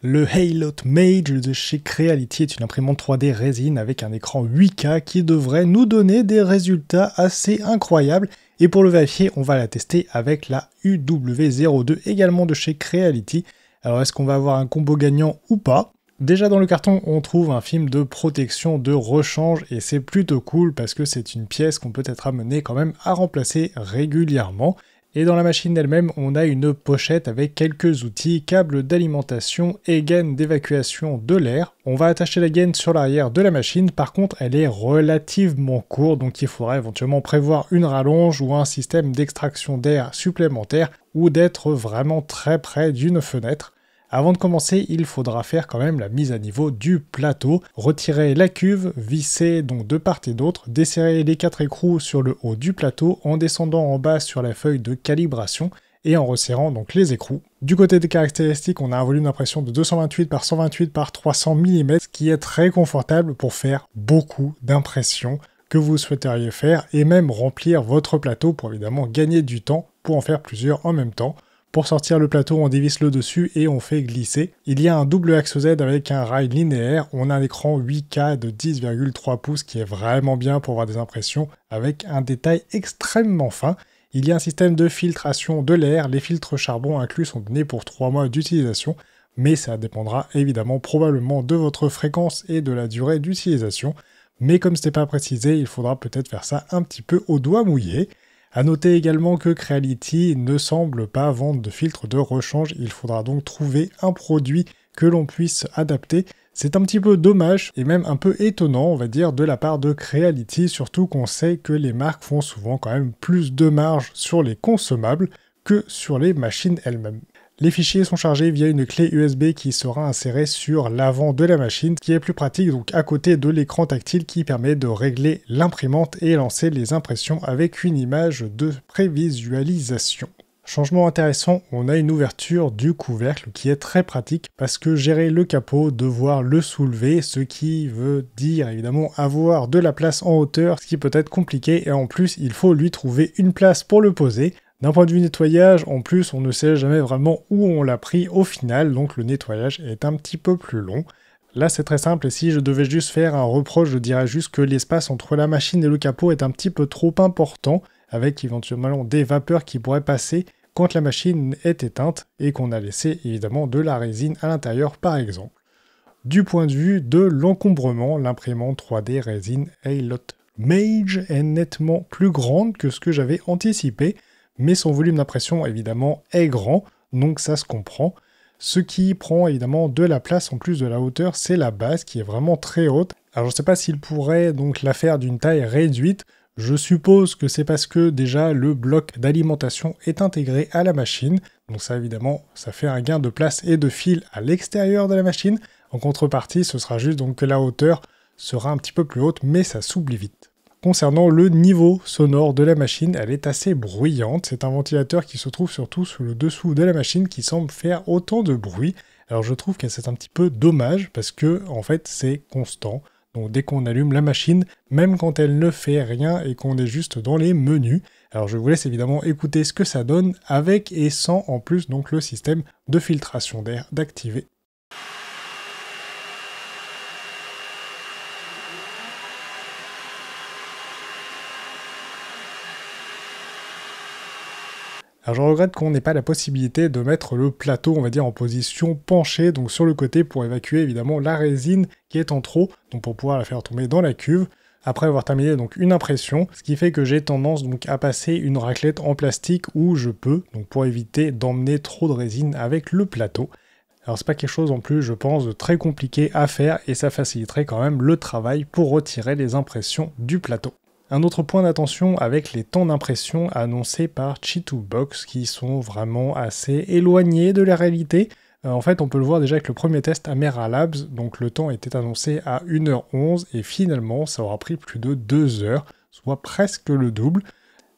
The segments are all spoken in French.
Le Halot Mage de chez Creality est une imprimante 3D résine avec un écran 8K qui devrait nous donner des résultats assez incroyables. Et pour le vérifier, on va la tester avec la UW02 également de chez Creality. Alors est-ce qu'on va avoir un combo gagnant ou pas Déjà dans le carton, on trouve un film de protection, de rechange, et c'est plutôt cool parce que c'est une pièce qu'on peut être amené quand même à remplacer régulièrement. Et dans la machine elle-même, on a une pochette avec quelques outils, câbles d'alimentation et gaine d'évacuation de l'air. On va attacher la gaine sur l'arrière de la machine, par contre elle est relativement courte, donc il faudra éventuellement prévoir une rallonge ou un système d'extraction d'air supplémentaire ou d'être vraiment très près d'une fenêtre. Avant de commencer, il faudra faire quand même la mise à niveau du plateau. retirer la cuve, visser donc de part et d'autre, desserrer les quatre écrous sur le haut du plateau en descendant en bas sur la feuille de calibration et en resserrant donc les écrous. Du côté des caractéristiques, on a un volume d'impression de 228 par 128 par 300 mm, ce qui est très confortable pour faire beaucoup d'impressions que vous souhaiteriez faire et même remplir votre plateau pour évidemment gagner du temps pour en faire plusieurs en même temps. Pour sortir le plateau, on dévisse le dessus et on fait glisser. Il y a un double axe Z avec un rail linéaire. On a un écran 8K de 10,3 pouces qui est vraiment bien pour voir des impressions avec un détail extrêmement fin. Il y a un système de filtration de l'air. Les filtres charbon inclus sont donnés pour 3 mois d'utilisation, mais ça dépendra évidemment probablement de votre fréquence et de la durée d'utilisation. Mais comme ce n'est pas précisé, il faudra peut-être faire ça un petit peu au doigt mouillé. A noter également que Creality ne semble pas vendre de filtres de rechange, il faudra donc trouver un produit que l'on puisse adapter. C'est un petit peu dommage et même un peu étonnant, on va dire, de la part de Creality, surtout qu'on sait que les marques font souvent quand même plus de marge sur les consommables que sur les machines elles-mêmes. Les fichiers sont chargés via une clé USB qui sera insérée sur l'avant de la machine, ce qui est plus pratique donc à côté de l'écran tactile qui permet de régler l'imprimante et lancer les impressions avec une image de prévisualisation. Changement intéressant, on a une ouverture du couvercle qui est très pratique parce que gérer le capot, devoir le soulever, ce qui veut dire évidemment avoir de la place en hauteur, ce qui peut être compliqué et en plus il faut lui trouver une place pour le poser. D'un point de vue nettoyage, en plus, on ne sait jamais vraiment où on l'a pris au final, donc le nettoyage est un petit peu plus long. Là, c'est très simple, et si je devais juste faire un reproche, je dirais juste que l'espace entre la machine et le capot est un petit peu trop important, avec éventuellement des vapeurs qui pourraient passer quand la machine est éteinte et qu'on a laissé évidemment de la résine à l'intérieur par exemple. Du point de vue de l'encombrement, l'imprimante 3D résine Ailot Mage est nettement plus grande que ce que j'avais anticipé, mais son volume d'impression évidemment est grand, donc ça se comprend. Ce qui prend évidemment de la place en plus de la hauteur, c'est la base qui est vraiment très haute. Alors je ne sais pas s'il pourrait donc la faire d'une taille réduite. Je suppose que c'est parce que déjà le bloc d'alimentation est intégré à la machine. Donc ça évidemment, ça fait un gain de place et de fil à l'extérieur de la machine. En contrepartie, ce sera juste donc que la hauteur sera un petit peu plus haute, mais ça s'oublie vite. Concernant le niveau sonore de la machine, elle est assez bruyante. C'est un ventilateur qui se trouve surtout sous le dessous de la machine qui semble faire autant de bruit. Alors je trouve que c'est un petit peu dommage parce que en fait c'est constant. Donc dès qu'on allume la machine, même quand elle ne fait rien et qu'on est juste dans les menus. Alors je vous laisse évidemment écouter ce que ça donne avec et sans en plus donc le système de filtration d'air d'activer Alors je regrette qu'on n'ait pas la possibilité de mettre le plateau, on va dire, en position penchée, donc sur le côté pour évacuer évidemment la résine qui est en trop, donc pour pouvoir la faire tomber dans la cuve. Après avoir terminé donc une impression, ce qui fait que j'ai tendance donc à passer une raclette en plastique où je peux, donc pour éviter d'emmener trop de résine avec le plateau. Alors c'est pas quelque chose en plus je pense de très compliqué à faire et ça faciliterait quand même le travail pour retirer les impressions du plateau. Un autre point d'attention avec les temps d'impression annoncés par Chitubox, qui sont vraiment assez éloignés de la réalité. Euh, en fait, on peut le voir déjà avec le premier test Mera Labs, donc le temps était annoncé à 1h11 et finalement ça aura pris plus de 2 heures, soit presque le double.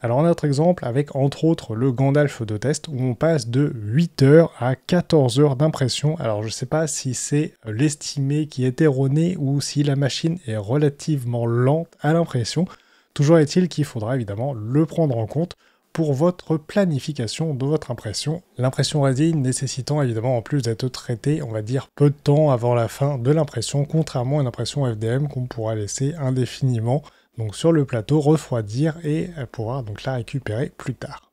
Alors un autre exemple avec entre autres le Gandalf de test où on passe de 8 heures à 14 heures d'impression. Alors je ne sais pas si c'est l'estimé qui est erroné ou si la machine est relativement lente à l'impression. Toujours est-il qu'il faudra évidemment le prendre en compte pour votre planification de votre impression. L'impression résine nécessitant évidemment en plus d'être traitée, on va dire, peu de temps avant la fin de l'impression, contrairement à une impression FDM qu'on pourra laisser indéfiniment donc sur le plateau, refroidir et pourra donc la récupérer plus tard.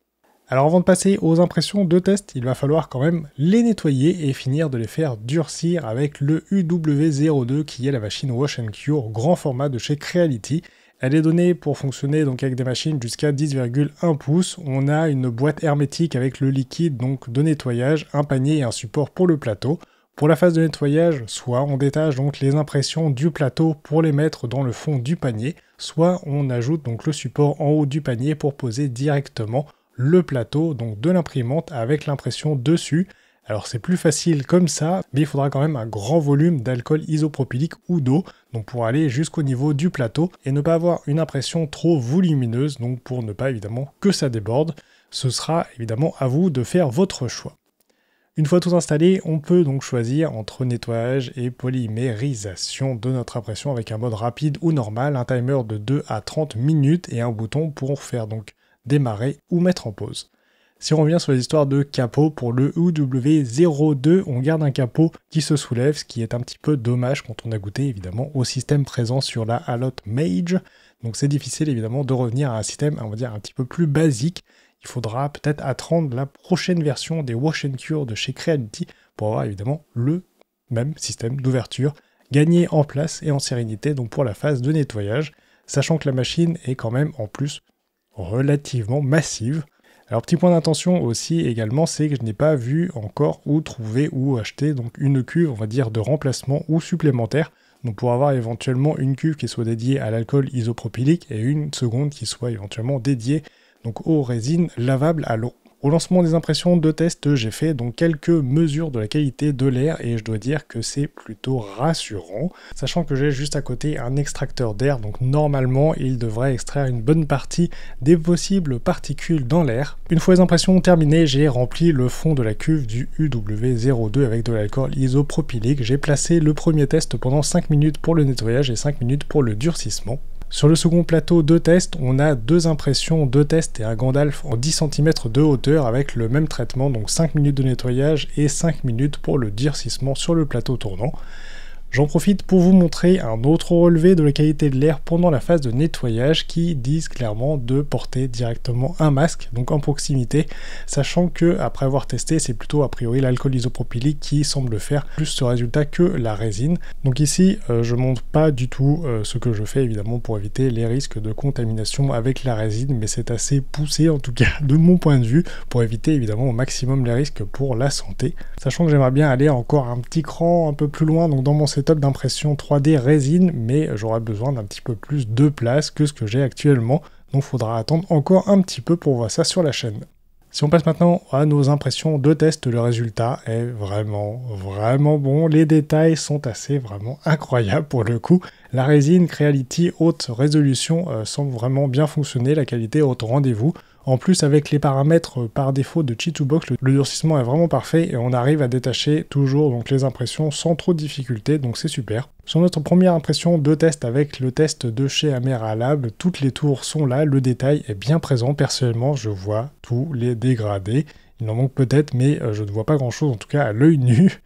Alors avant de passer aux impressions de test, il va falloir quand même les nettoyer et finir de les faire durcir avec le UW02 qui est la machine Wash and Cure grand format de chez Creality elle est donnée pour fonctionner donc avec des machines jusqu'à 10,1 pouces. On a une boîte hermétique avec le liquide donc de nettoyage, un panier et un support pour le plateau. Pour la phase de nettoyage, soit on détache donc les impressions du plateau pour les mettre dans le fond du panier, soit on ajoute donc le support en haut du panier pour poser directement le plateau donc de l'imprimante avec l'impression dessus alors c'est plus facile comme ça, mais il faudra quand même un grand volume d'alcool isopropylique ou d'eau, donc pour aller jusqu'au niveau du plateau et ne pas avoir une impression trop volumineuse, donc pour ne pas évidemment que ça déborde. Ce sera évidemment à vous de faire votre choix. Une fois tout installé, on peut donc choisir entre nettoyage et polymérisation de notre impression avec un mode rapide ou normal, un timer de 2 à 30 minutes et un bouton pour faire donc démarrer ou mettre en pause. Si on revient sur les histoires de capot, pour le UW02, on garde un capot qui se soulève, ce qui est un petit peu dommage quand on a goûté évidemment au système présent sur la Allot Mage. Donc c'est difficile évidemment de revenir à un système, on va dire, un petit peu plus basique. Il faudra peut-être attendre la prochaine version des Wash and Cure de chez Creality pour avoir évidemment le même système d'ouverture gagné en place et en sérénité donc pour la phase de nettoyage, sachant que la machine est quand même en plus relativement massive. Alors petit point d'intention aussi également, c'est que je n'ai pas vu encore où trouver ou acheter donc une cuve, on va dire, de remplacement ou supplémentaire. Donc pour avoir éventuellement une cuve qui soit dédiée à l'alcool isopropylique et une seconde qui soit éventuellement dédiée donc aux résines lavables à l'eau. Au lancement des impressions de test, j'ai fait donc quelques mesures de la qualité de l'air et je dois dire que c'est plutôt rassurant, sachant que j'ai juste à côté un extracteur d'air, donc normalement il devrait extraire une bonne partie des possibles particules dans l'air. Une fois les impressions terminées, j'ai rempli le fond de la cuve du UW02 avec de l'alcool isopropylique. J'ai placé le premier test pendant 5 minutes pour le nettoyage et 5 minutes pour le durcissement. Sur le second plateau de test, on a deux impressions, deux tests et un Gandalf en 10 cm de hauteur avec le même traitement, donc 5 minutes de nettoyage et 5 minutes pour le durcissement sur le plateau tournant. J'en profite pour vous montrer un autre relevé de la qualité de l'air pendant la phase de nettoyage qui disent clairement de porter directement un masque, donc en proximité, sachant que après avoir testé, c'est plutôt a priori l'alcool isopropylique qui semble faire plus ce résultat que la résine. Donc ici, euh, je montre pas du tout euh, ce que je fais évidemment pour éviter les risques de contamination avec la résine, mais c'est assez poussé en tout cas de mon point de vue pour éviter évidemment au maximum les risques pour la santé, sachant que j'aimerais bien aller encore un petit cran un peu plus loin donc dans mon d'impression 3D résine, mais j'aurai besoin d'un petit peu plus de place que ce que j'ai actuellement, donc faudra attendre encore un petit peu pour voir ça sur la chaîne. Si on passe maintenant à nos impressions de test, le résultat est vraiment, vraiment bon. Les détails sont assez vraiment incroyables pour le coup. La résine Creality haute résolution euh, semble vraiment bien fonctionner, la qualité est au rendez-vous. En plus, avec les paramètres euh, par défaut de Chitubox, le durcissement est vraiment parfait et on arrive à détacher toujours donc les impressions sans trop de difficulté, donc c'est super. Sur notre première impression de test avec le test de chez Ameralab, toutes les tours sont là, le détail est bien présent. Personnellement, je vois tous les dégradés. Il en manque peut-être, mais euh, je ne vois pas grand-chose, en tout cas à l'œil nu.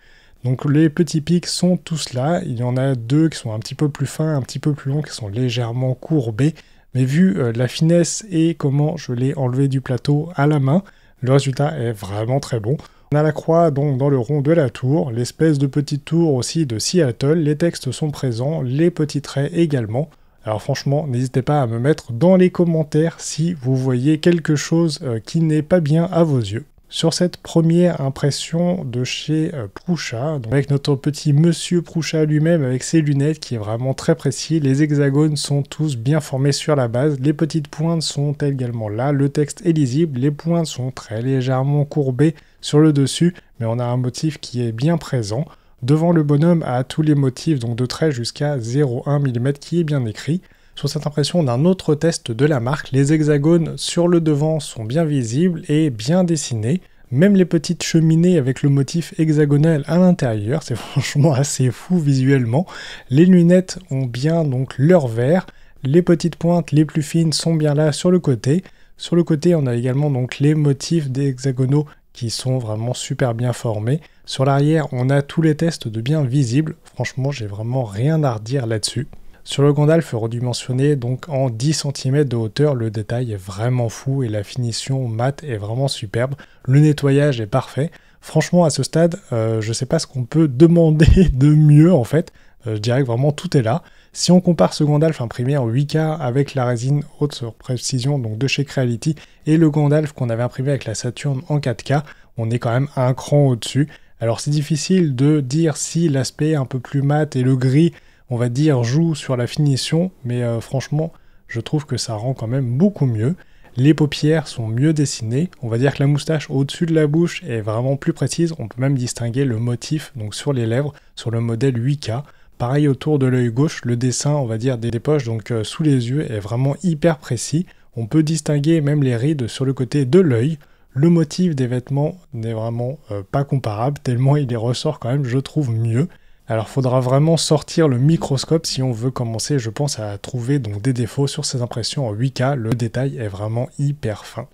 Donc les petits pics sont tous là, il y en a deux qui sont un petit peu plus fins, un petit peu plus longs, qui sont légèrement courbés, mais vu euh, la finesse et comment je l'ai enlevé du plateau à la main, le résultat est vraiment très bon. On a la croix donc dans le rond de la tour, l'espèce de petite tour aussi de Seattle, les textes sont présents, les petits traits également. Alors franchement, n'hésitez pas à me mettre dans les commentaires si vous voyez quelque chose euh, qui n'est pas bien à vos yeux sur cette première impression de chez euh, Proucha, avec notre petit monsieur Proucha lui-même avec ses lunettes qui est vraiment très précis, les hexagones sont tous bien formés sur la base, les petites pointes sont également là, le texte est lisible, les pointes sont très légèrement courbées sur le dessus, mais on a un motif qui est bien présent. Devant le bonhomme à tous les motifs, donc de trait jusqu'à 0,1 mm qui est bien écrit. Sur cette impression d'un autre test de la marque, les hexagones sur le devant sont bien visibles et bien dessinés. Même les petites cheminées avec le motif hexagonal à l'intérieur, c'est franchement assez fou visuellement. Les lunettes ont bien donc leur vert. Les petites pointes les plus fines sont bien là sur le côté. Sur le côté, on a également donc les motifs des hexagonaux qui sont vraiment super bien formés. Sur l'arrière, on a tous les tests de bien visibles. Franchement, j'ai vraiment rien à redire là-dessus. Sur le Gandalf redimensionné, donc en 10 cm de hauteur, le détail est vraiment fou et la finition mate est vraiment superbe. Le nettoyage est parfait. Franchement, à ce stade, euh, je ne sais pas ce qu'on peut demander de mieux en fait. Euh, je dirais que vraiment tout est là. Si on compare ce Gandalf imprimé en 8K avec la résine haute sur précision donc de chez Creality et le Gandalf qu'on avait imprimé avec la Saturne en 4K, on est quand même un cran au-dessus. Alors c'est difficile de dire si l'aspect un peu plus mat et le gris on va dire, joue sur la finition, mais euh, franchement, je trouve que ça rend quand même beaucoup mieux. Les paupières sont mieux dessinées, on va dire que la moustache au-dessus de la bouche est vraiment plus précise, on peut même distinguer le motif donc sur les lèvres sur le modèle 8K. Pareil autour de l'œil gauche, le dessin on va dire des, poches donc euh, sous les yeux est vraiment hyper précis. On peut distinguer même les rides sur le côté de l'œil. Le motif des vêtements n'est vraiment euh, pas comparable tellement il les ressort quand même je trouve mieux. Alors faudra vraiment sortir le microscope si on veut commencer, je pense, à trouver donc des défauts sur ces impressions en 8K. Le détail est vraiment hyper fin.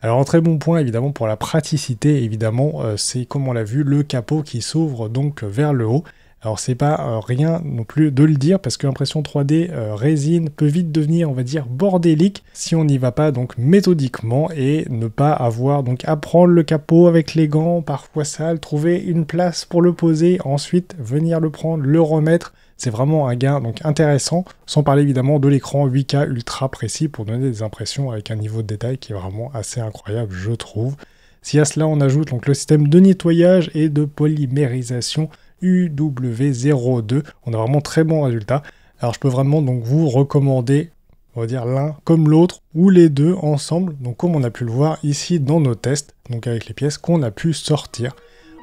Alors un très bon point évidemment pour la praticité, évidemment, euh, c'est comme on l'a vu le capot qui s'ouvre donc vers le haut. Alors c'est pas euh, rien non plus de le dire parce que l'impression 3D euh, résine peut vite devenir on va dire bordélique si on n'y va pas donc méthodiquement et ne pas avoir donc à prendre le capot avec les gants parfois sale, trouver une place pour le poser, ensuite venir le prendre, le remettre c'est vraiment un gain donc intéressant, sans parler évidemment de l'écran 8K ultra précis pour donner des impressions avec un niveau de détail qui est vraiment assez incroyable, je trouve. Si à cela on ajoute donc le système de nettoyage et de polymérisation UW02. On a vraiment très bon résultat Alors je peux vraiment donc vous recommander, on va dire l'un comme l'autre ou les deux ensemble. Donc comme on a pu le voir ici dans nos tests, donc avec les pièces qu'on a pu sortir.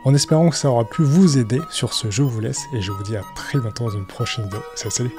En espérant que ça aura pu vous aider, sur ce je vous laisse et je vous dis à très bientôt dans une prochaine vidéo. Salut